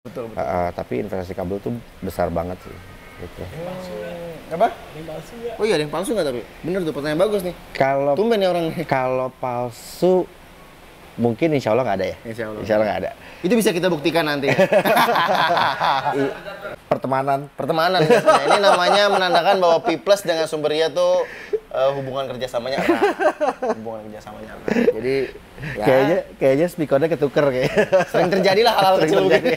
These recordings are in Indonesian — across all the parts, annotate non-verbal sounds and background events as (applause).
Betul, betul. Uh, tapi investasi kabel tuh besar banget sih. Gitu. Hmm. Apa? Yang palsu Oh iya, ada yang palsu nggak tapi? Bener tuh pertanyaan bagus nih. Kalau tumben nih orang. Kalau palsu mungkin insya Allah nggak ada ya. Insya Allah. Insya Allah nggak ada. Itu bisa kita buktikan nanti. (laughs) Pertemanan. Pertemanan. Ya. Nah, ini namanya menandakan bahwa P plus dengan sumbernya tuh uh, hubungan kerjasamanya erat. (laughs) Hubungan kerjasamanya erat. Jadi Ya. Kayaknya kayaknya speakernya ketuker kayak. Sering terjadi lah (laughs) hal-hal kecil begini.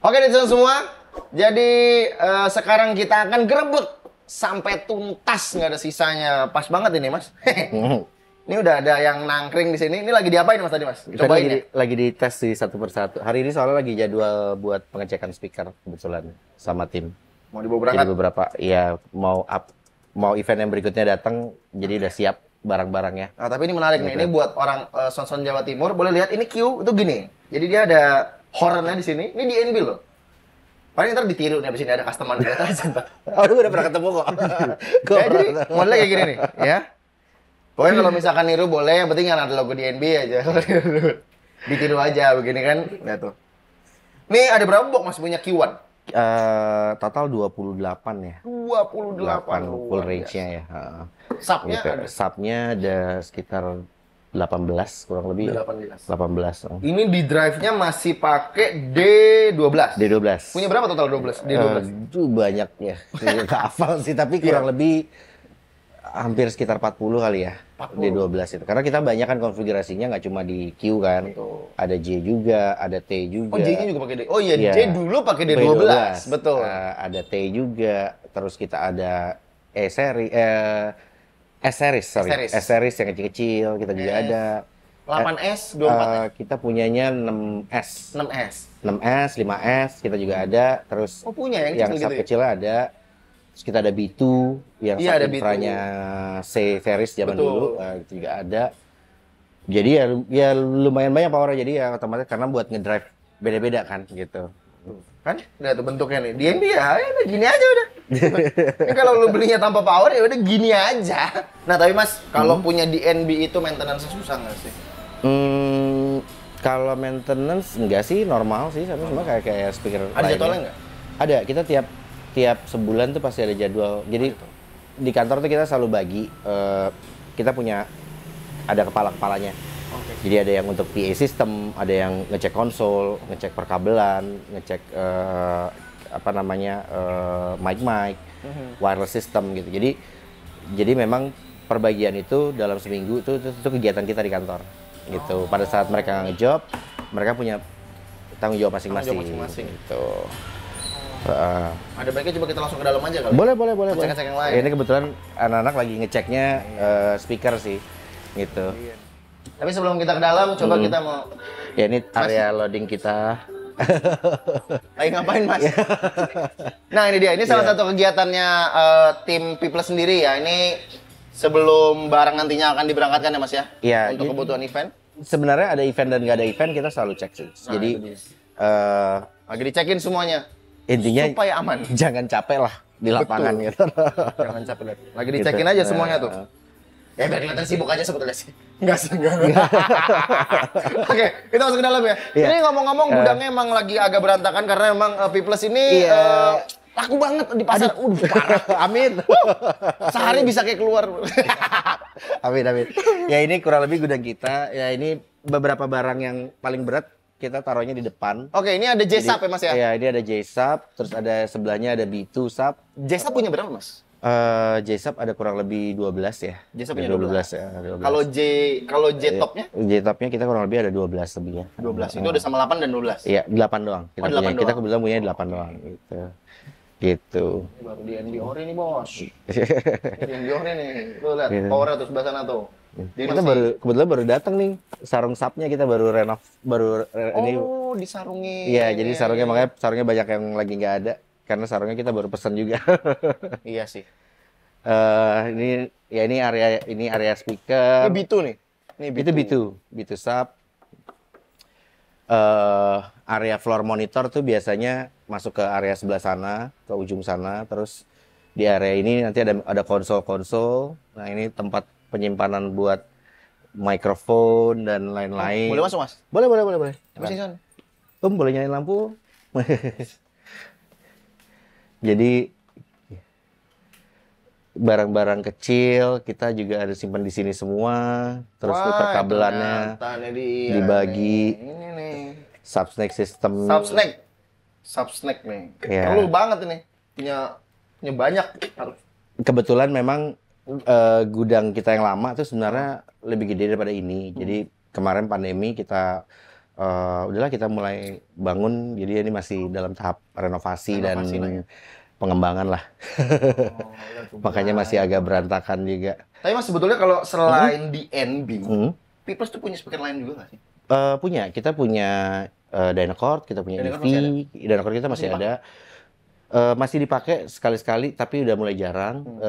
Oke netizen semua, jadi uh, sekarang kita akan gerebek sampai tuntas nggak ada sisanya. Pas banget ini mas. Hmm. (laughs) Ini udah ada yang nangkring di sini. Ini lagi diapain mas tadi mas? Kita Cobain lagi, ya? lagi tes di satu persatu. Hari ini soalnya lagi jadwal buat pengecekan speaker kebetulan sama tim mau dibawa berangkat jadi beberapa ya mau up mau event yang berikutnya datang jadi udah siap barang-barangnya nah tapi ini menarik gitu. nih ini gitu. buat orang uh, sonson Jawa Timur boleh lihat ini Q itu gini jadi dia ada hornnya di sini ini di NB loh paling ntar ditiru nih abis ini ada customer di atas oh (laughs) lu udah pernah ketemu kok (laughs) ya, jadi modelnya kayak gini nih ya pokoknya kalau misalkan niru boleh yang penting kan ada logo di NB aja (laughs) ditiru aja begini kan ya tuh nih ada berapa box masih punya Q1 Uh, total 28 ya. 28, full range-nya ya. Sub-nya gitu. ada subnya ada sekitar 18 kurang lebih. 18. Ya. 18. Ini di drive-nya masih pakai D12. D12. Punya berapa total 12? D12. Uh, itu banyak ya. Enggak (laughs) hafal sih tapi iya. kurang yeah. lebih hampir sekitar 40 kali ya 40. D12 itu. Karena kita banyak kan konfigurasinya nggak cuma di Q kan. Betul. Ada J juga, ada T juga. Oh, J-nya juga pakai D. Oh iya, ya. J dulu pakai D12. B12. Betul. Uh, ada T juga, terus kita ada E seri eh S series, sorry. S series, S series yang kecil-kecil kita S. juga ada. 8S, 24S. Uh, kita punyanya 6S. 6S. 6S, 5S kita juga ada. Terus Oh, punya yang, yang kecil gitu. Yang kecil ada Terus kita ada B2 yang ya, ada intranya C series zaman Betul. dulu uh, itu juga ada. Jadi ya, ya lumayan banyak power jadi ya otomatis karena buat ngedrive beda-beda kan gitu. Kan Nah, tuh bentuknya nih. ini ya, ya udah gini aja udah. ya, (laughs) kalau lu belinya tanpa power ya udah gini aja. Nah, tapi Mas, kalau hmm. punya DNB itu maintenance susah nggak sih? Hmm, kalau maintenance enggak sih normal sih sama sama kayak kayak speaker. Ada jadwalnya nggak? Ada, kita tiap tiap sebulan tuh pasti ada jadwal. Jadi oh, gitu. di kantor tuh kita selalu bagi uh, kita punya ada kepala-kepalanya. Okay. Jadi ada yang untuk PA system, ada yang ngecek konsol, ngecek perkabelan, ngecek uh, apa namanya uh, eh, mic mic, mhm. wireless system gitu. Jadi jadi memang perbagian itu dalam seminggu itu, itu, itu kegiatan kita di kantor gitu. Pada saat mereka ngejob, mereka punya tanggung jawab masing-masing. Tanggung jawab masing-masing. Gitu. Uh, Ada baiknya coba kita langsung ke dalam aja kali. Ya. Boleh, boleh, boleh. Cek cek yang lain. Ini kebetulan anak-anak lagi ngeceknya iya. uh, speaker sih, gitu. Iya. Tapi sebelum kita ke dalam, coba hmm. kita mau. Ya ini area Mas. loading kita. (laughs) Lagi ngapain mas? (laughs) nah ini dia, ini salah yeah. satu kegiatannya uh, tim People sendiri ya. Ini sebelum barang nantinya akan diberangkatkan ya mas ya? Iya. Yeah, Untuk jadi, kebutuhan event? Sebenarnya ada event dan nggak ada event kita selalu cek sih. Nah, jadi uh, lagi dicekin semuanya intinya supaya aman. (laughs) Jangan capek lah di lapangan Betul. gitu. Jangan capek. Lagi dicekin gitu. aja semuanya tuh. Ya biar kelihatan sibuk aja sebetulnya sih. Enggak sih, enggak. (laughs) Oke, kita masuk ke dalam ya. Yeah. Ini ngomong-ngomong uh, gudangnya emang lagi agak berantakan karena emang uh, Peoples ini yeah. Iya. uh, laku banget di pasar. Aduh, Udah, parah. (laughs) amin. Sehari bisa kayak keluar. amin, amin. Ya ini kurang lebih gudang kita. Ya ini beberapa barang yang paling berat kita taruhnya di depan. Oke, ini ada J-Sub ya Mas ya? Iya, ini ada J-Sub, terus ada sebelahnya ada B2 sub J-Sub punya berapa Mas? Uh, eh, J-Sub ada kurang lebih 12 ya. J-Sub punya 12, 12 ya. Kalau J kalau J iya, topnya? J topnya kita kurang lebih ada 12 lebih ya. 12. Itu uh, ada sama 8 dan 12. Iya, 8 doang. Kita oh, 8 punya. Doang. Kita kebetulan punya 8 doang gitu. Gitu. Ini baru di Andy NBORE nih, Bos. (laughs) Andy NBORE nih. lu lihat, gitu. sebelah sana tuh. Iya. kita masih... baru kebetulan baru datang nih sarung sapnya kita baru renov baru re, oh, ini disarungin iya jadi sarungnya makanya sarungnya banyak yang lagi nggak ada karena sarungnya kita baru pesen juga (laughs) iya sih uh, ini ya ini area ini area speaker ini bitu nih ini bitu itu bitu bitu sap uh, eh, area floor monitor tuh biasanya masuk ke area sebelah sana ke ujung sana terus di area ini nanti ada ada konsol-konsol nah ini tempat penyimpanan buat mikrofon dan lain-lain. Boleh masuk, Mas? Boleh, boleh, boleh, boleh. Mas Jason. Um, boleh nyalain lampu? (laughs) Jadi barang-barang kecil kita juga ada simpan di sini semua. Terus Wah, perkabelannya dia, ya dibagi. Ini nih. Subsnack system. Subsnack. Subsnack nih. Yeah. Perlu banget ini. Punya punya banyak Kebetulan memang uh, gudang kita yang lama itu sebenarnya lebih gede daripada ini. Hmm. Jadi kemarin pandemi kita uh, udahlah kita mulai bangun. Jadi ini masih dalam tahap renovasi, renovasi dan lagi. Ya. pengembangan lah. Oh, ya (laughs) Makanya masih agak berantakan juga. Tapi mas sebetulnya kalau selain hmm. di NB, hmm. Peoples tuh punya speaker lain juga nggak sih? Uh, punya. Kita punya uh, Dynacord, kita punya Dynacord EV, Dynacord kita masih, ada. Uh, masih dipakai sekali-sekali tapi udah mulai jarang. Hmm. Uh,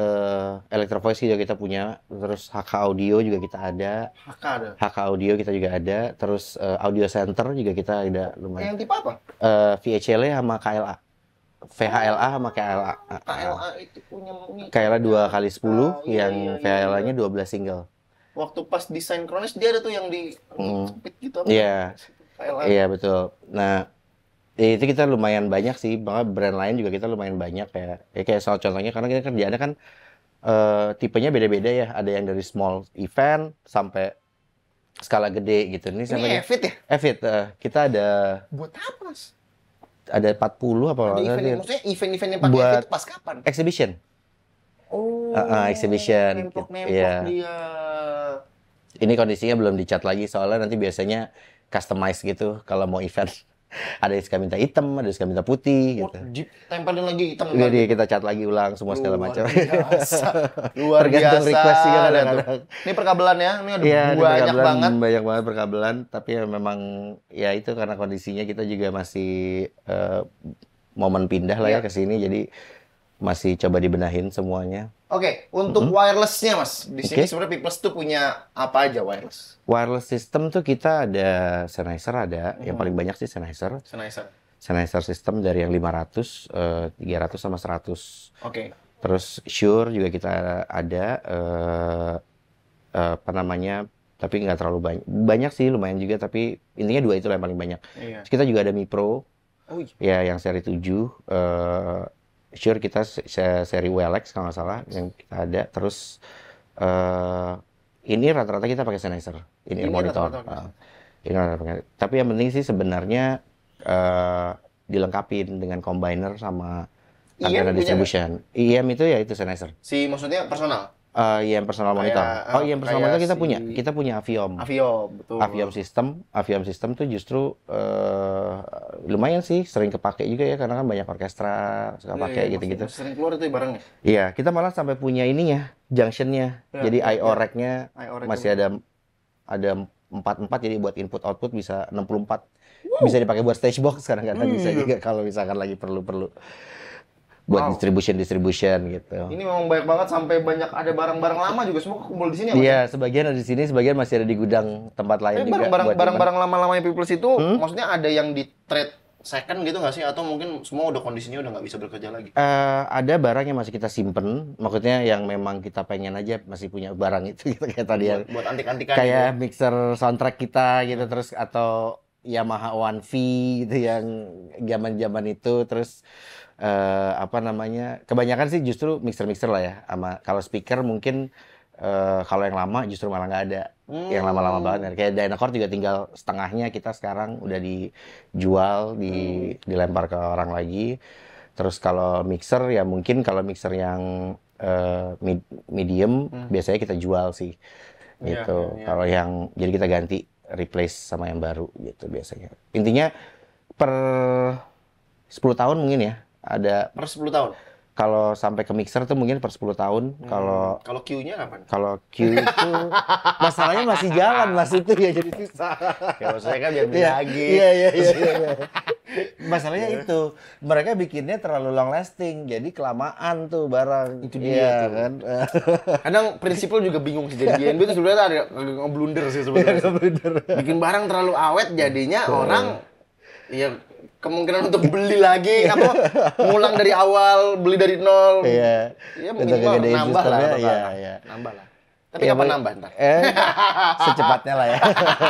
eh, Electrovoice juga kita punya, terus HK Audio juga kita ada. HK ada. HK Audio kita juga ada, terus uh, Audio Center juga kita ada lumayan. Yang tipe apa? Uh, VHL sama KLA. VHLA sama KLA. KLA itu punya KLA 2 kali 10 oh, iya, yang iya, iya, VHLA-nya 12 iya. single. Waktu pas desain Kronis dia ada tuh yang di mm. gitu apa? Iya. Yeah. Iya, yeah, betul. Nah, Ya, itu kita lumayan banyak sih bahkan brand lain juga kita lumayan banyak kayak ya kayak soal contohnya karena kita kerja ada kan uh, tipenya beda-beda ya ada yang dari small event sampai skala gede gitu ini, ini sampai Evit ya Evit uh, kita ada buat apa mas ada 40 apa ada event, maksudnya event-event yang pakai buat Evit pas kapan exhibition oh uh, uh, exhibition nempok -nempok yeah. dia ini kondisinya belum dicat lagi soalnya nanti biasanya customize gitu kalau mau event ada yang suka minta hitam, ada yang suka minta putih. Oh, gitu. Tempelin lagi hitam. Jadi iya, kan? kita cat lagi ulang semua segala Luar macam. Biasa. (laughs) Luar biasa. request juga kadang-kadang. Ini perkabelan ya, ini iya, ada ya, banyak banget. Banyak banget perkabelan, tapi ya memang ya itu karena kondisinya kita juga masih uh, momen pindah lah ya, ya ke sini, jadi masih coba dibenahin semuanya. Oke, okay, untuk mm -hmm. wirelessnya mas, di sini okay. sebenarnya Peoples tuh punya apa aja wireless? Wireless system tuh kita ada Sennheiser ada, mm -hmm. yang paling mm-hmm. banyak sih Sennheiser. Sennheiser. Sennheiser system dari yang 500, uh, 300 sama 100. Oke. Okay. Terus Shure juga kita ada, uh, uh, apa namanya, tapi nggak terlalu banyak. Banyak sih lumayan juga, tapi intinya dua itu yang paling banyak. Iya. Terus kita juga ada Mi Pro, oh, iya. ya yang seri 7. Uh, sure kita seri Welex kalau nggak salah yang kita ada terus uh, ini rata-rata kita pakai Sennheiser ini, ini monitor rata -rata. Uh, ini rata -rata. tapi yang penting sih sebenarnya uh, dilengkapin dengan combiner sama antena distribution Iya, itu ya itu Sennheiser si maksudnya personal Uh, eh, IM personal monitor. uh, oh, yang personal monitor kita si... punya. Kita punya Aviom. Aviom, betul. Aviom system, Aviom system tuh justru uh, lumayan sih sering kepake juga ya karena kan banyak orkestra suka iya, pakai iya, gitu-gitu. Sering keluar itu barangnya ya? Iya, kita malah sampai punya ininya, junctionnya. Yeah, jadi yeah, IO rack masih ada ada empat empat jadi buat input output bisa 64 empat bisa dipakai buat stage box sekarang kan hmm. bisa iya. juga kalau misalkan lagi perlu perlu buat wow. distribution distribution gitu. Ini memang banyak banget sampai banyak ada barang-barang lama juga semua kumpul di sini ya, Iya Iya, sebagian ada di sini, sebagian masih ada di gudang tempat lain Tapi juga. Barang-barang barang lama-lamanya Peoples itu hmm? maksudnya ada yang di trade second gitu nggak sih atau mungkin semua udah kondisinya udah nggak bisa bekerja lagi? Uh, ada barang yang masih kita simpen, maksudnya yang memang kita pengen aja masih punya barang itu (laughs) gitu kayak tadi buat, buat antik-antikan kayak gitu. Ya? mixer soundtrack kita gitu terus atau Yamaha One V gitu yang zaman-zaman itu terus uh, apa namanya kebanyakan sih justru mixer mixer lah ya sama kalau speaker mungkin uh, kalau yang lama justru malah nggak ada hmm. yang lama-lama hmm. banget kayak Dynacord juga tinggal setengahnya kita sekarang udah dijual di hmm. dilempar ke orang lagi terus kalau mixer ya mungkin kalau mixer yang uh, eh, mid medium hmm. biasanya kita jual sih ya, gitu yeah, yeah. kalau yang jadi kita ganti replace sama yang baru gitu biasanya intinya per 10 tahun mungkin ya ada per 10 tahun. Kalau sampai ke mixer tuh mungkin per 10 tahun. Kalau hmm. kalau Q-nya kapan? Kalau Q itu (laughs) masalahnya masih jalan masih itu ya jadi susah. Kalau saya kan biar beli iya, lagi. Iya iya iya iya. (laughs) masalahnya yeah. itu mereka bikinnya terlalu long lasting jadi kelamaan tuh barang itu iya, dia yeah, tuh. kan (laughs) kadang prinsipal juga bingung sih jadi BNB itu sebenarnya ada ngeblunder sih iya, sebenarnya bikin barang terlalu awet jadinya orang ya kemungkinan untuk beli lagi (laughs) apa ngulang dari awal beli dari nol iya ya minimal nambah lah bakal, iya, iya. nambah lah tapi ya, kapan nambah ntar? Eh, (laughs) secepatnya lah ya.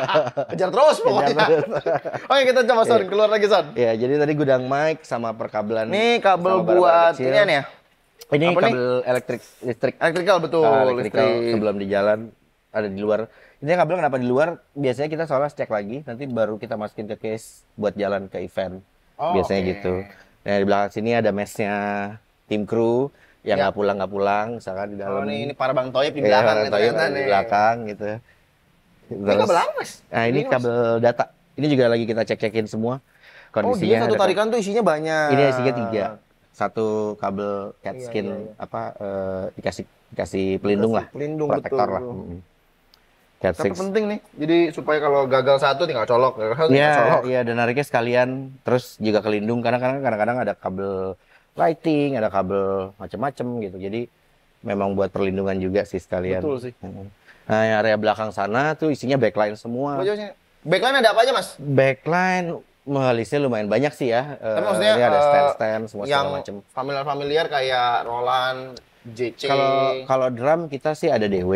(laughs) Kejar terus pokoknya. Kejar terus. Oke kita coba Son, iya. keluar lagi Son. iya jadi tadi gudang mic sama perkabelan. Nih kabel buat ini ya. Ini apa kabel nih? elektrik listrik. Elektrikal betul. Ah, elektrikal sebelum di jalan ada di luar ini kabel kenapa di luar? Biasanya kita soalnya cek lagi, nanti baru kita masukin ke case buat jalan ke event. Oh, biasanya okay. gitu. Nah di belakang sini ada mesnya tim kru yang ya. nggak ya. pulang nggak pulang, misalkan di dalam. Oh, ini, ini para bang Toyib di iya, belakang. Eh, Toyib di ya. belakang gitu. Terus, ini kabel apa? Nah ini, ini kabel mas. data. Ini juga lagi kita cek-cekin semua oh, kondisinya. Oh, satu tarikan tuh isinya banyak. Ini isinya tiga. Satu kabel iya, cat skin iya, iya, apa eh, dikasih dikasih pelindung dikasih lah. Pelindung protektor betul. lah. -hmm. Cat Tapi six. penting nih. Jadi supaya kalau gagal satu tinggal colok, gagal ya kan? yeah, Iya, yeah, dan nariknya sekalian. Terus juga kelindung karena kan kadang-kadang ada kabel lighting, ada kabel macam-macam gitu. Jadi memang buat perlindungan juga sih sekalian. Betul sih. Nah, area belakang sana tuh isinya backline semua. Backline ada apa aja, Mas? Backline listnya lumayan banyak sih ya. Tapi eh, maksudnya uh, ada eh, stand-stand semua yang macam. Familiar-familiar kayak Roland, JC. Kalau kalau drum kita sih ada DW,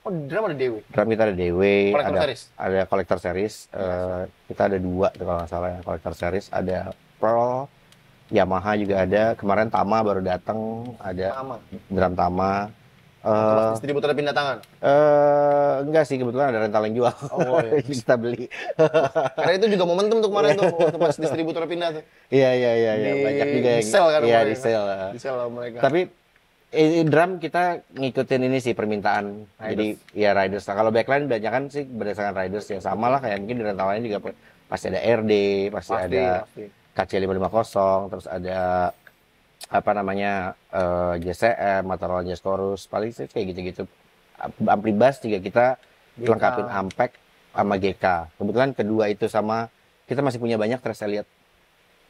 Oh, drum ada Dewe. Drum kita ada Dewe, collector ada series. ada collector series. Uh, kita ada dua kalau nggak salah ya collector series. Ada Pro, Yamaha juga ada. Kemarin Tama baru datang ada Tama. drum Tama. Uh, eh, distributor pindah tangan? Uh, enggak sih, kebetulan ada rental yang jual. Oh, iya. (laughs) kita beli. Karena itu juga momentum tuh kemarin tuh, waktu pas (laughs) distributor pindah tuh. Iya, iya, iya, iya. Di... Banyak juga yang... Di sell kan? Iya, di sell. Di sell mereka. Tapi Eh, eh, drum kita ngikutin ini sih permintaan. Riders. Jadi ya riders. Nah, kalau backline banyak kan sih berdasarkan riders yang sama lah kayak mungkin di lain juga pasti ada RD, pasti, pasti ada pasti. KC550, terus ada apa namanya uh, eh, JCM, Motorola Jazz Chorus, paling sih kayak gitu-gitu. Ampli bass juga kita GK. lengkapin Ampek sama GK. Kebetulan kedua itu sama kita masih punya banyak terus saya lihat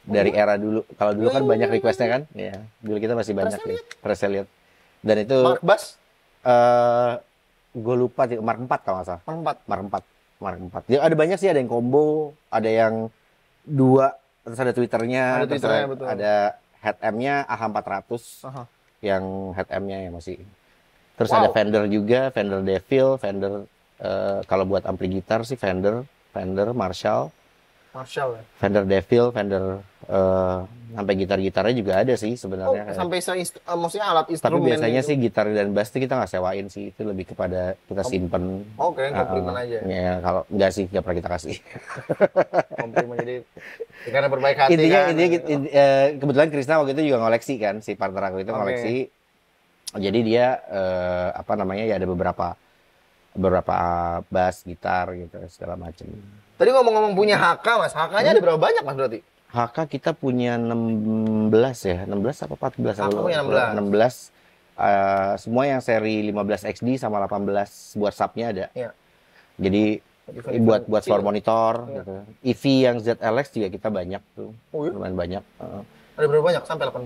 dari era dulu. Kalau dulu kan banyak requestnya kan, ya. Dulu kita masih banyak request ya. Press lihat. Dan itu Mark Bass. Uh, eh, gue lupa sih Mark empat kalau nggak salah. Mark empat Mark 4. Mark 4. Ya, ada banyak sih, ada yang combo, ada yang dua, terus ada Twitternya, ada, Twitternya, ada, ada head M-nya AH400. Aha. Yang head M-nya yang masih. Terus wow. ada vendor juga, fender Devil, fender uh, kalau buat ampli gitar sih fender fender Marshall. Marshall ya. fender Devil, fender uh, sampai gitar-gitarnya juga ada sih sebenarnya. Oh, sampai se uh, maksudnya alat instrumen. Tapi biasanya gitu. sih gitar dan bass itu kita nggak sewain sih, itu lebih kepada kita simpen. Oh, keren simpen ah, ah. uh, aja. Ya, ya, kalau nggak sih nggak pernah kita kasih. (laughs) jadi karena berbaik hati intinya, kan. Intinya gitu, in, uh, kebetulan Krisna waktu itu juga ngoleksi kan si partner aku itu okay. ngoleksi. Jadi dia uh, apa namanya ya ada beberapa beberapa bass, gitar gitu segala macam. Tadi ngomong-ngomong punya HK Mas, HK-nya hmm. ada berapa banyak Mas berarti? HK kita punya 16 ya, 16 apa 14? Aku punya 16. 16 uh, semua yang seri 15 XD sama 18 buat subnya ada. Ya. Jadi Different buat buat floor monitor ya. gitu. EV yang ZLX juga kita banyak tuh. Oh, iya? Lumayan banyak. Uh, ada berapa banyak? Sampai 80? Eh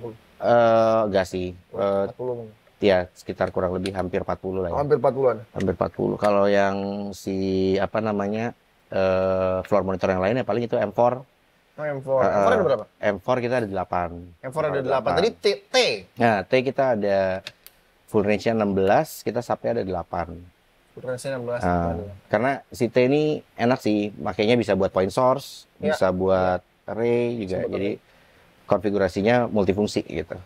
uh, enggak sih. Eh, uh, 40 mungkin. Ya, sekitar kurang lebih hampir 40 lah ya. Hampir 40-an. Hampir 40. Kalau yang si apa namanya? uh, floor monitor yang lainnya paling itu M4 Oh, M4. Uh, M4 ada berapa? M4 kita ada 8. M4 ada 8. 8. Tadi T, T. Nah, T kita ada full range-nya 16, kita subnya ada 8. Full range-nya 16. Uh, ah, karena si T ini enak sih, makanya bisa buat point source, ya. bisa buat array juga. Sebetulnya. Jadi konfigurasinya multifungsi gitu.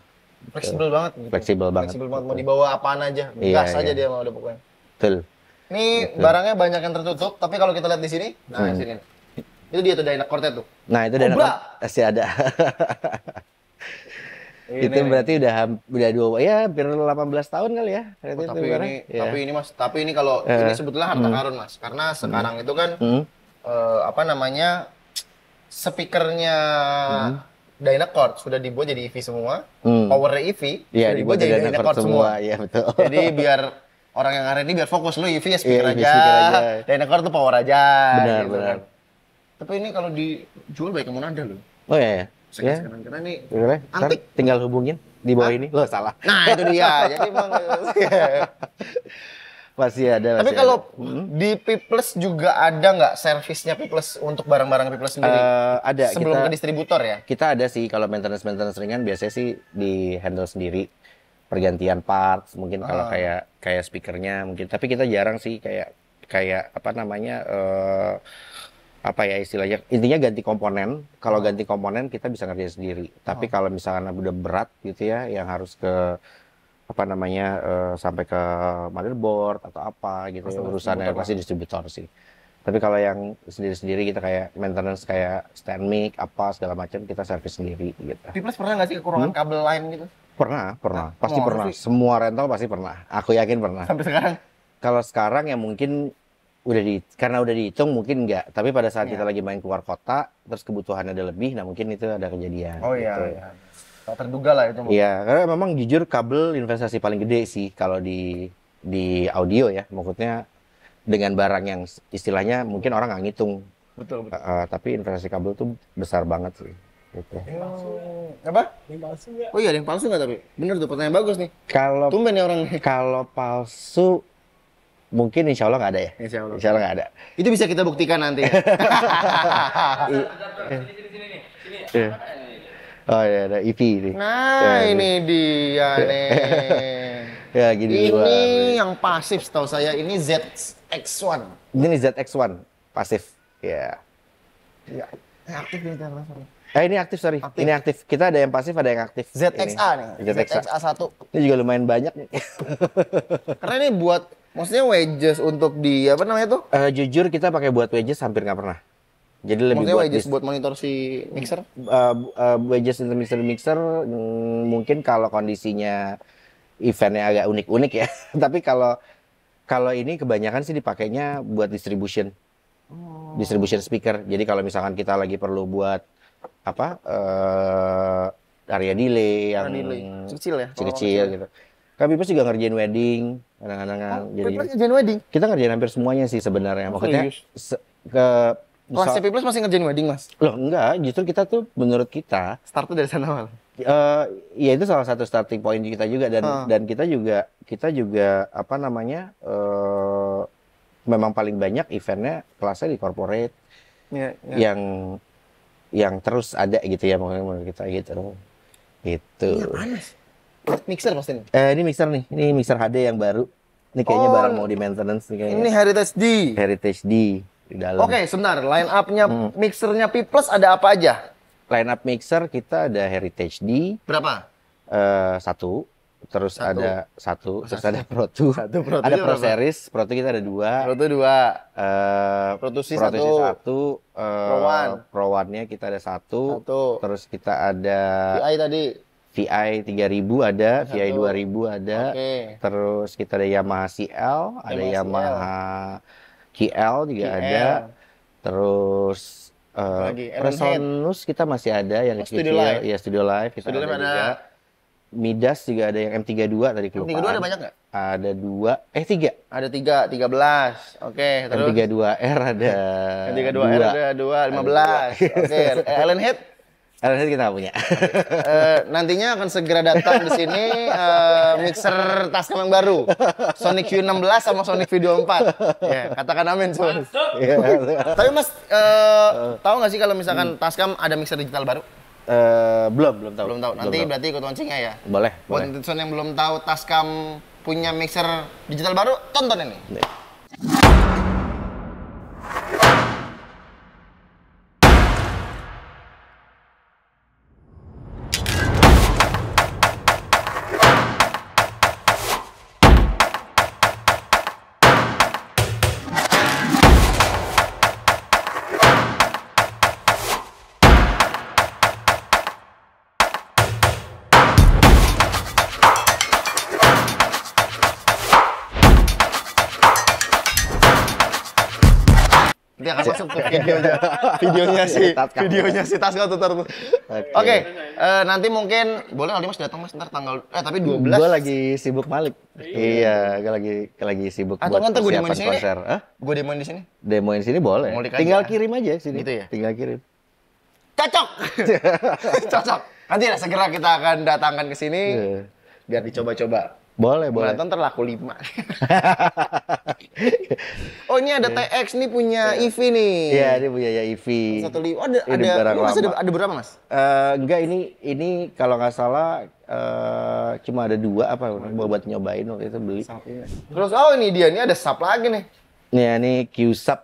Fleksibel banget gitu. Fleksibel banget. Fleksibel banget mau dibawa apaan aja, iya, gas iya. aja dia mau udah pokoknya. Betul. Ini Betul. barangnya banyak yang tertutup, tapi kalau kita lihat di sini, nah hmm. sini itu dia tuh Dainak Quartet tuh. Nah, itu Dainak Quartet pasti ada. ini, itu berarti udah udah dua ya hampir 18 tahun kali ya oh, tapi itu ini ya. tapi ini mas tapi ini kalau uh, ini sebetulnya harta hmm. karun mas karena sekarang hmm. itu kan hmm. uh, apa namanya speakernya hmm. Dynacord sudah dibuat jadi EV semua hmm. power EV ya, e iya, sudah dibuat, jadi Dynacord, Dynacord semua. semua ya betul jadi biar orang yang hari ini biar fokus lu EV ya iya, e speaker, ya, aja. speaker aja Dynacord tuh power aja benar gitu benar kan tapi ini kalau dijual baik kemana ada loh. Oh iya. ya. Sekarang, yeah. sekarang karena ini iya, iya. antik. tinggal hubungin di bawah ah. ini. Loh salah. Nah, itu dia. (laughs) Jadi emang eh. masih ada. Tapi kalau hmm? di P Plus juga ada nggak servisnya P Plus untuk barang-barang P Plus sendiri? Uh, ada. Sebelum kita, ke distributor ya? Kita ada sih kalau maintenance maintenance ringan biasanya sih di handle sendiri pergantian parts mungkin kalau uh. kayak kayak speakernya mungkin tapi kita jarang sih kayak kayak apa namanya uh, apa ya istilahnya intinya ganti komponen kalau hmm. ganti komponen kita bisa ngerjain sendiri tapi oh. kalau misalkan udah berat gitu ya yang harus ke apa namanya uh, sampai ke motherboard atau apa gitu ya, urusannya pasti distributor sih tapi kalau yang sendiri-sendiri kita gitu, kayak maintenance kayak stand mic apa segala macam kita servis sendiri gitu. Plus pernah nggak sih kekurangan hmm? kabel lain gitu? Pernah, pernah. Nah, pasti pernah. Sih. Semua rental pasti pernah. Aku yakin pernah. Sampai sekarang. Kalau sekarang ya mungkin udah di karena udah dihitung mungkin enggak tapi pada saat yeah. kita lagi main keluar kota terus kebutuhannya ada lebih nah mungkin itu ada kejadian oh iya, gitu. iya. terduga lah itu iya karena memang jujur kabel investasi paling gede sih kalau di di audio ya maksudnya dengan barang yang istilahnya mungkin orang nggak ngitung betul, betul. Uh, tapi investasi kabel tuh besar banget sih gitu. Apa? Yang palsu ya. Oh iya, yang palsu nggak tapi? Bener tuh pertanyaan bagus nih. Kalau tumben ya orang. Kalau palsu Mungkin insya Allah nggak ada ya. Insya Allah. Insya Allah nggak ada. Itu bisa kita buktikan nanti. (laughs) (laughs) Iya. Oh ya, ada IP e ini. Nah ya, ini dia iya. nih. (laughs) ya gini. Ini yang pasif setahu saya ini ZX1. Ini ZX1 pasif. Ya. Yeah. Ya. Eh, aktif ini Eh ini aktif sorry, aktif. ini aktif. Kita ada yang pasif, ada yang aktif. ZXA ini. nih, ZXA. ZXA 1. Ini juga lumayan banyak. (laughs) Karena ini buat, maksudnya wedges untuk di apa namanya tuh? Uh, jujur kita pakai buat wedges hampir nggak pernah. Jadi lebih maksudnya buat wedges buat monitor si mixer? Uh, uh, wedges untuk mixer mixer mm, mungkin kalau kondisinya eventnya agak unik-unik ya. (laughs) Tapi kalau kalau ini kebanyakan sih dipakainya buat distribution. Oh. Distribution speaker. Jadi kalau misalkan kita lagi perlu buat apa uh, eh, area delay yang kecil ya kecil gitu kami pasti juga ngerjain wedding kadang-kadang oh, jadi ngerjain wedding kita ngerjain hampir semuanya sih sebenarnya oh, maksudnya se ke kelas Plus masih ngerjain wedding mas loh enggak justru kita tuh menurut kita startnya dari sana Mas? uh, ya itu salah satu starting point kita juga dan ah. dan kita juga kita juga apa namanya uh, memang paling banyak eventnya kelasnya di corporate yeah, yeah. yang yang terus ada gitu ya pokoknya menurut kita gitu gitu mixer pasti nih eh ini mixer nih ini mixer HD yang baru ini kayaknya oh, barang mau di maintenance nih kayaknya ini Heritage D Heritage D di dalam oke okay, sebentar line upnya hmm. mixernya P plus ada apa aja line up mixer kita ada Heritage D berapa uh, satu terus satu. ada satu, satu, terus ada Pro 2, satu, Pro 2 ada Pro berapa? Series, Pro 2 kita ada dua. Pro 2 dua. Uh, Pro 2 sih Pro satu. satu. Uh, Pro 1. Pro 1 nya kita ada satu. satu. Terus kita ada VI tadi. VI 3000 ada, satu. VI 2000 ada. Okay. Terus kita ada Yamaha CL, ada Yamaha, Yamaha QL juga QL. ada. Terus Uh, eh, Presonus kita masih ada yang oh, kecil, studio live. ya Studio Live kita studio ada juga. Mana? Midas juga ada yang M32 tadi kelupaan. M32 ada banyak nggak? Ada dua, eh tiga. Ada tiga, tiga belas. Oke, terus. M32R ada M32R ada dua, lima belas. (laughs) Oke, Allen Head? Allen Head kita punya. Okay. uh, eh, nantinya akan segera datang di sini uh, mixer tas yang baru. Sonic U16 sama Sonic Video 4. yeah, katakan amin. Masuk! Yeah. Tapi mas, uh, uh. tahu nggak sih kalau misalkan hmm. Tascam ada mixer digital baru? Eh, belum, belum tahu. Belum tahu. Nanti belum berarti ikut launching ya. Boleh. Buat netizen yang belum tahu Tascam punya mixer digital baru, tonton ini. Nih. jangan masuk ke iya, iya. videonya. videonya sih, videonya sih tas tuh. Oke, eh, nanti mungkin boleh Aldi Mas datang Mas ntar tanggal eh tapi 12. Gua lagi sibuk Malik. Iya. iya, gua lagi lagi sibuk Atau buat persiapan konser. Hah? Gua demoin di sini. Demoin di sini boleh. Tinggal kirim aja sini. Gitu ya? Tinggal kirim. Cocok. (laughs) Cocok. Nanti ya segera kita akan datangkan ke sini biar dicoba-coba. Boleh, boleh. nonton terlaku lima. (laughs) oh ini ada yeah. TX nih punya yeah. EV nih. Iya yeah, ini punya ya EV. Satu lima. Oh, ada, ini ada, ini ada, ada berapa mas? Uh, enggak ini ini kalau nggak salah uh, cuma ada dua apa oh, buat nyobain waktu itu beli. Iya. Terus oh ini dia ini ada sub lagi nih. Nih ya, ini Q sub.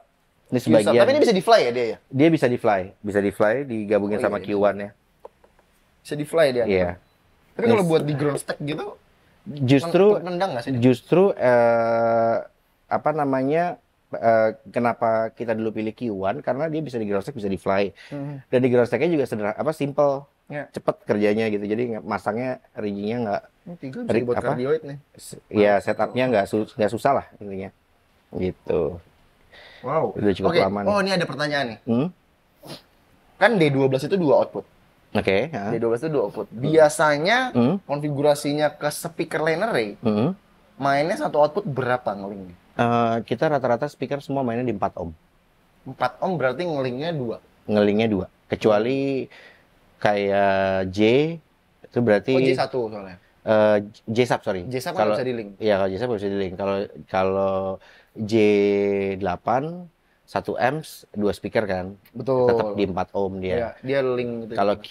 Ini sebagian. Tapi ini bisa di fly ya dia ya? Dia bisa di fly, bisa di fly digabungin oh, sama iya. iya. Q1 ya. Bisa di fly dia. Iya. Yeah. Tapi kalau buat di ground stack gitu justru sih? justru uh, apa namanya Uh, kenapa kita dulu pilih Q1 karena dia bisa ground bisa di fly hmm. dan ground juga sederhana apa simple ya. cepet kerjanya gitu jadi masangnya riginya nggak tiga apa, kardioid nih ya setupnya nggak nggak susah lah intinya gitu wow udah cukup okay. aman oh ini ada pertanyaan nih hmm? kan D12 itu dua output Oke. Okay, ya. D12 itu dua output. Biasanya hmm. konfigurasinya ke speaker lain array, hmm. mainnya satu output berapa ngelingnya? Uh, eh, kita rata-rata speaker semua mainnya di 4 ohm. 4 ohm berarti ngelingnya dua. Ngelingnya dua. Kecuali kayak J itu berarti Oh, J satu soalnya. Uh, J sub sorry. J sub kan kalau, bisa di link. Iya, kalau J sub kan bisa di link. Kalau kalau J8 satu amps dua speaker kan betul tetap di empat ohm dia ya, dia link gitu kalau Q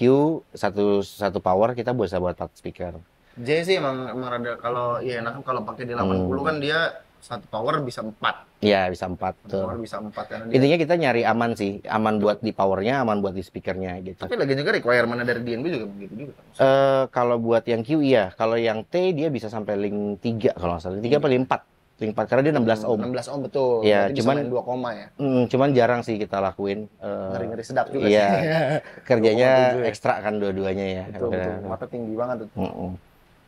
satu satu power kita bisa buat empat speaker J sih emang emang rada kalau ya enak kalau pakai di 80 hmm. kan dia satu power bisa empat Iya bisa empat satu tuh. Power bisa empat karena dia... intinya kita nyari aman sih aman buat di powernya aman buat di speakernya gitu tapi lagi juga require mana dari DNB juga begitu juga Eh uh, kalau buat yang Q iya kalau yang T dia bisa sampai link tiga kalau nggak salah tiga hmm. paling empat swing part karena dia 16 hmm, ohm. 16 ohm betul. Iya, cuman dua koma ya. Mm, cuman jarang sih kita lakuin. Eh, ngeri ngeri sedap juga iya, sih. (laughs) Kerjanya ya. ekstra kan dua-duanya ya. Betul, betul. Mata tinggi banget tuh. Mm -mm.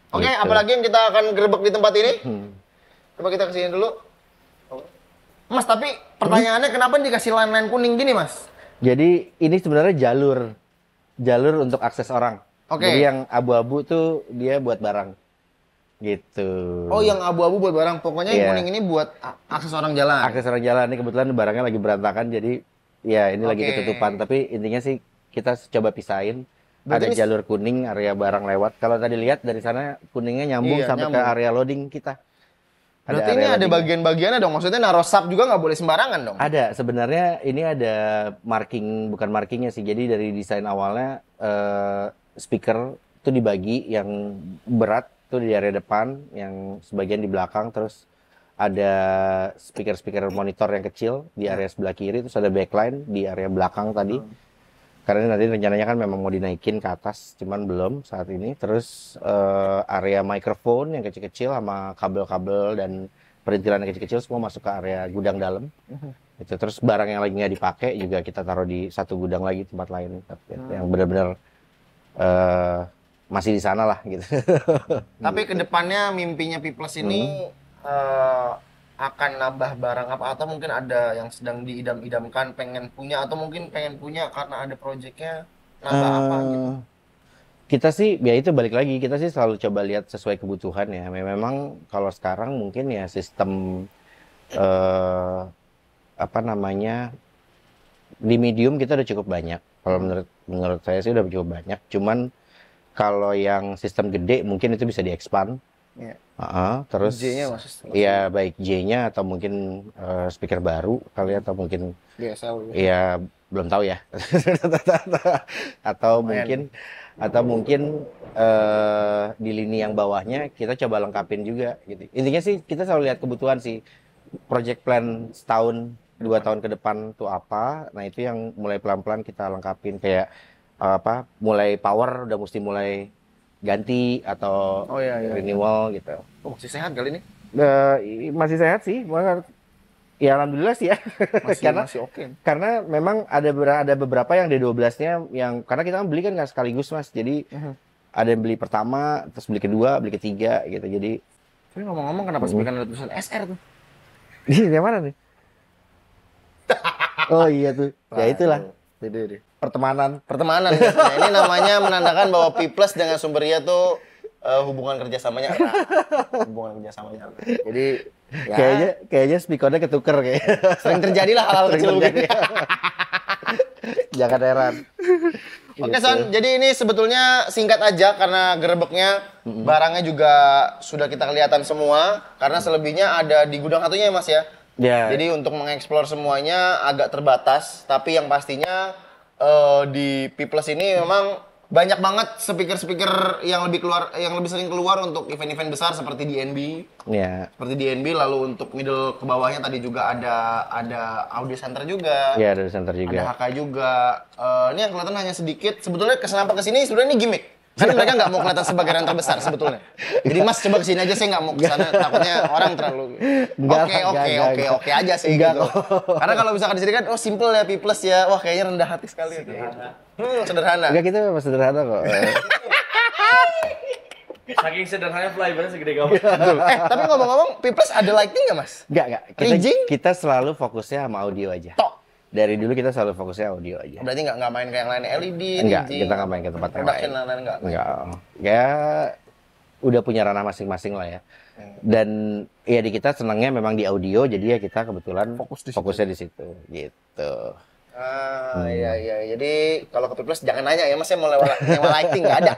Oke, okay, gitu. apalagi yang kita akan gerbek di tempat ini? Hmm. Coba kita kesini dulu. Mas, tapi pertanyaannya kenapa dikasih lain lain kuning gini, Mas? Jadi ini sebenarnya jalur jalur untuk akses orang. Oke. Okay. Jadi yang abu-abu tuh dia buat barang gitu. Oh, yang abu-abu buat barang. Pokoknya yeah. yang iya. kuning ini buat akses orang jalan. Akses orang jalan ini kebetulan barangnya lagi berantakan jadi ya ini okay. lagi ketutupan. Tapi intinya sih kita coba pisahin. Berarti ada jalur kuning area barang lewat. Kalau tadi lihat dari sana kuningnya nyambung iya, sampai nyambung. ke area loading kita. Ada Berarti ini ada bagian-bagiannya dong. Maksudnya naro sap juga nggak boleh sembarangan dong. Ada. Sebenarnya ini ada marking bukan markingnya sih. Jadi dari desain awalnya uh, speaker itu dibagi yang berat itu di area depan yang sebagian di belakang terus ada speaker-speaker monitor yang kecil di hmm. area sebelah kiri terus ada backline di area belakang tadi hmm. karena nanti rencananya kan memang mau dinaikin ke atas cuman belum saat ini terus uh, area microphone yang kecil-kecil sama kabel-kabel dan perintilan yang kecil-kecil semua masuk ke area gudang dalam hmm. itu terus barang yang lagi nggak dipakai juga kita taruh di satu gudang lagi tempat lain hmm. yang benar-benar uh, masih di sana lah gitu. (laughs) Tapi kedepannya mimpinya Piplus ini hmm. uh, akan nambah barang apa atau mungkin ada yang sedang diidam-idamkan pengen punya atau mungkin pengen punya karena ada proyeknya nambah uh, apa eh, gitu. Kita sih ya itu balik lagi kita sih selalu coba lihat sesuai kebutuhan ya. Memang kalau sekarang mungkin ya sistem uh, apa namanya di medium kita udah cukup banyak. Kalau menurut menurut saya sih udah cukup banyak. Cuman kalau yang sistem gede mungkin itu bisa diekspan. Ya. Uh -huh. Terus J-nya maksud, Iya baik J-nya atau mungkin uh, speaker baru kali ya, atau mungkin DSL. Iya, ya. iya belum tahu ya. (laughs) atau Main. mungkin atau mungkin uh, di lini yang bawahnya kita coba lengkapin juga gitu. Intinya sih kita selalu lihat kebutuhan sih. Project plan setahun dua tahun ke depan tuh apa. Nah itu yang mulai pelan-pelan kita lengkapin kayak apa mulai power udah mesti mulai ganti atau oh, iya, iya. renewal gitu. Oh, masih sehat kali ini? Uh, masih sehat sih, ya alhamdulillah sih ya. Masih, (laughs) karena masih Okay. Karena memang ada ada beberapa yang D12-nya yang karena kita kan beli kan nggak sekaligus Mas. Jadi uh-huh. ada yang beli pertama, terus beli kedua, beli ketiga gitu. Jadi Tapi ngomong-ngomong kenapa uh. Mhm. ada tulisan SR tuh? Di mana nih? (laughs) oh iya tuh. Ya itulah. Jadi pertemanan pertemanan nah, ini namanya menandakan bahwa P plus dengan sumbernya tuh uh, hubungan kerjasamanya nah, hubungan kerjasamanya jadi ya, kayaknya kayaknya speakernya ketuker kayak sering terjadi lah hal-hal kecil terjadi. jangan heran oke okay, gitu. son jadi ini sebetulnya singkat aja karena gerebeknya mm-hmm. barangnya juga sudah kita kelihatan semua karena selebihnya ada di gudang satunya ya mas ya Yeah. Jadi untuk mengeksplor semuanya agak terbatas, tapi yang pastinya uh, di P Plus ini memang banyak banget speaker-speaker yang lebih keluar yang lebih sering keluar untuk event-event besar seperti DNB. Iya. Yeah. Seperti DNB lalu untuk middle ke bawahnya tadi juga ada ada audio center juga. Iya, yeah, audio center juga. Ada HK juga. Uh, ini yang kelihatan hanya sedikit. Sebetulnya kesenapa ke sini sebenarnya ini gimmick. Jadi mereka nggak mau kelihatan sebagai orang terbesar sebetulnya. Jadi Mas coba kesini aja saya nggak mau kesana takutnya orang terlalu oke oke oke oke aja sih gak, gitu. Oh. Karena kalau misalkan di sini kan oh simple ya P plus ya wah kayaknya rendah hati sekali. Sederhana. Gitu. Hmm, sederhana. Enggak kita memang sederhana kok. Saking sederhananya flyernya segede gambar. Iya. eh, tapi ngomong-ngomong, P ada lighting nggak mas? Nggak nggak. Kita, kita selalu fokusnya sama audio aja. Tok dari dulu kita selalu fokusnya audio aja. Berarti nggak nggak main ke yang lain LED, Enggak, DJ, kita nggak main ke tempat yang lain. lain, enggak. enggak. Ya udah punya ranah masing-masing lah ya. Hmm. Dan ya di kita senangnya memang di audio, jadi ya kita kebetulan fokus di fokusnya situ. di situ, gitu. Ah, hmm. iya iya. Jadi kalau kopi plus jangan nanya ya Mas, saya mau lewat (laughs) nyewa lighting nggak ada.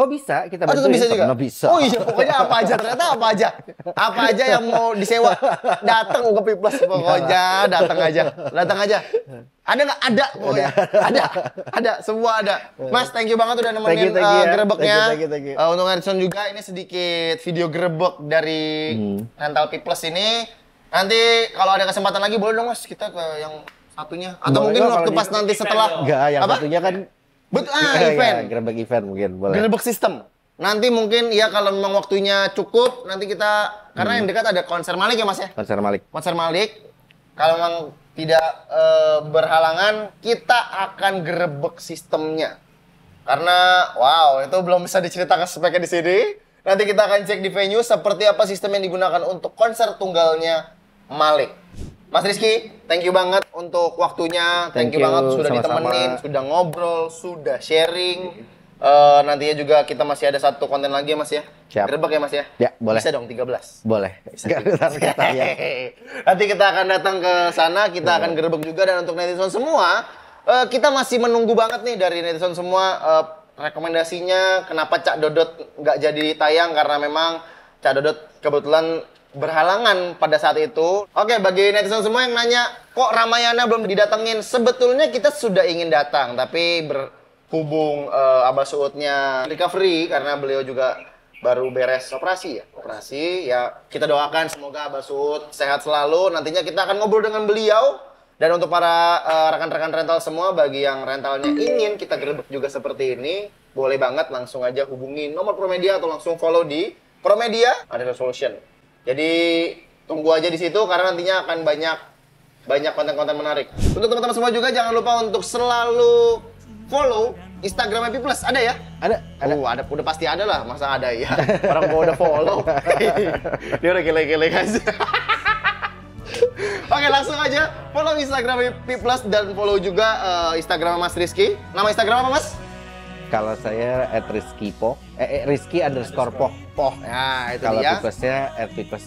Oh bisa, kita bantu. Oh, bisa juga. Nggak bisa. Oh iya, pokoknya apa aja ternyata apa aja. Apa aja yang mau disewa, datang kopi plus iya, pokoknya, datang aja. Datang aja. Ada nggak? Ada pokoknya. Ada. Ada, semua ada. Mas, thank you banget udah nemenin thank you, thank eh, you, uh, gerebeknya. Eh, untuk Harrison juga ini sedikit video gerebek dari hmm. rental plus ini. Nanti kalau ada kesempatan lagi boleh dong Mas kita ke yang satunya atau boleh mungkin waktu pas nanti ya. setelah enggak yang apa? satunya kan betul ah, ya, event ya, gerebek event mungkin boleh gerebek sistem nanti mungkin ya kalau memang waktunya cukup nanti kita hmm. karena yang hmm. dekat ada konser Malik ya Mas ya konser Malik konser Malik kalau memang tidak e, berhalangan kita akan gerebek sistemnya karena wow itu belum bisa diceritakan speknya di sini nanti kita akan cek di venue seperti apa sistem yang digunakan untuk konser tunggalnya Malik Mas Rizky, thank you banget untuk waktunya, thank, thank you, banget sudah sama -sama. ditemenin, sudah ngobrol, sudah sharing. Uh, nantinya juga kita masih ada satu konten lagi ya Mas ya. Siap. Gerbek ya Mas ya? Ya, boleh. Bisa dong 13. Boleh. Bisa. kita, ya. (laughs) Nanti kita akan datang ke sana, kita akan gerbek juga dan untuk netizen semua, uh, kita masih menunggu banget nih dari netizen semua uh, rekomendasinya kenapa Cak Dodot nggak jadi tayang karena memang Cak Dodot kebetulan berhalangan pada saat itu. Oke, bagi netizen semua yang nanya, kok Ramayana belum didatengin? Sebetulnya kita sudah ingin datang, tapi berhubung uh, Abah Suudnya recovery karena beliau juga baru beres operasi ya. Operasi ya kita doakan semoga Abah Suud sehat selalu. Nantinya kita akan ngobrol dengan beliau dan untuk para eh, rekan-rekan uh, rental semua bagi yang rentalnya ingin kita gerbek juga seperti ini, boleh banget langsung aja hubungi nomor Promedia atau langsung follow di Promedia ada solution. Jadi tunggu aja di situ karena nantinya akan banyak banyak konten-konten menarik. Untuk teman-teman semua juga jangan lupa untuk selalu follow Instagram Happy Plus ada ya? Ada. Ada. Uh, ada udah pasti ada lah, masa ada ya? (laughs) Orang gua udah follow. (laughs) Dia udah gile-gile guys. (laughs) Oke langsung aja follow Instagram Happy Plus dan follow juga uh, Instagram Mas Rizky. Nama Instagram apa Mas? Kalau saya at Rizky po, eh, eh Rizky underscore po, po. Ya, itu Kalau dia. Pipesnya at eh, Pipes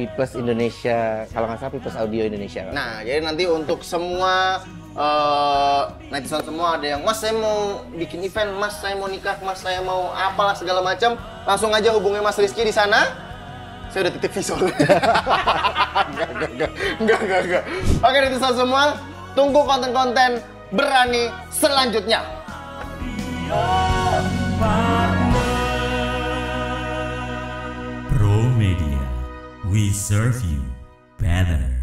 Pipes Indonesia, kalau nggak salah Pipes Audio Indonesia. Nah, jadi nanti untuk semua uh, netizen semua ada yang mas saya mau bikin event, mas saya mau nikah, mas saya mau apalah segala macam, langsung aja hubungi Mas Rizky di sana. Saya udah titip visual. (laughs) enggak, enggak, enggak, enggak, enggak, enggak. Oke netizen semua, tunggu konten-konten berani selanjutnya. Pro Media, we serve you better.